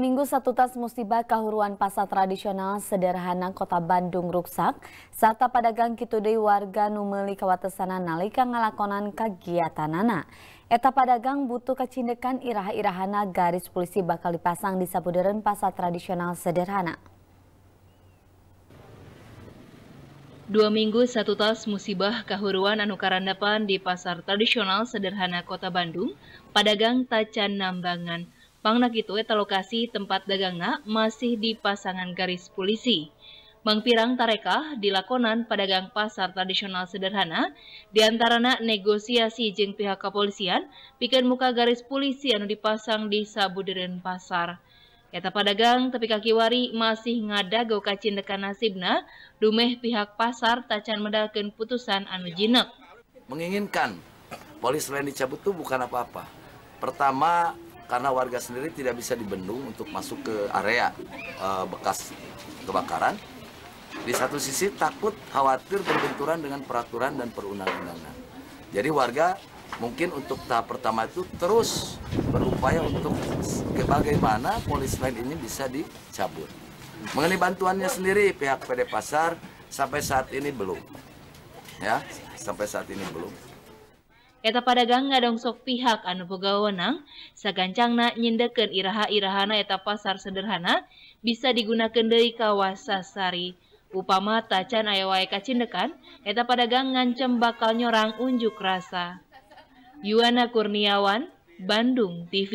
Minggu satu tas musibah kahuruan pasar tradisional sederhana kota Bandung rusak Serta padagang kitudei warga numeli kawatesana nalika ngalakonan kegiatanana. Eta padagang butuh kecindekan irah-irahana garis polisi bakal dipasang di sabuderen pasar tradisional sederhana. Dua minggu satu tas musibah kahuruan anukaran depan di pasar tradisional sederhana kota Bandung, padagang tacan nambangan Pangnak itu eta lokasi tempat dagangna masih di pasangan garis polisi. Bang Pirang Tarekah dilakonan lakonan pasar tradisional sederhana, diantarana negosiasi jeng pihak kepolisian, pikir muka garis polisi anu dipasang di sabuderen pasar. Eta pedagang, tapi kaki wari masih ngadago dekan nasibna, dumeh pihak pasar tacan medalkan putusan anu jinek. Menginginkan polis lain dicabut tuh bukan apa-apa. Pertama, karena warga sendiri tidak bisa dibendung untuk masuk ke area e, bekas kebakaran. Di satu sisi takut khawatir berbenturan dengan peraturan dan perundang-undangan. Jadi warga mungkin untuk tahap pertama itu terus berupaya untuk bagaimana polis lain ini bisa dicabut. Mengenai bantuannya sendiri pihak PD Pasar sampai saat ini belum. Ya, sampai saat ini belum. Eta dong sok pihak anu pegawenang, sagancangna nyindekeun iraha-irahana eta pasar sederhana bisa digunakan dari kawasan sari. Upama tacan ayawai kacindekan, eta padagang ngancem bakal nyorang unjuk rasa. Yuana Kurniawan, Bandung TV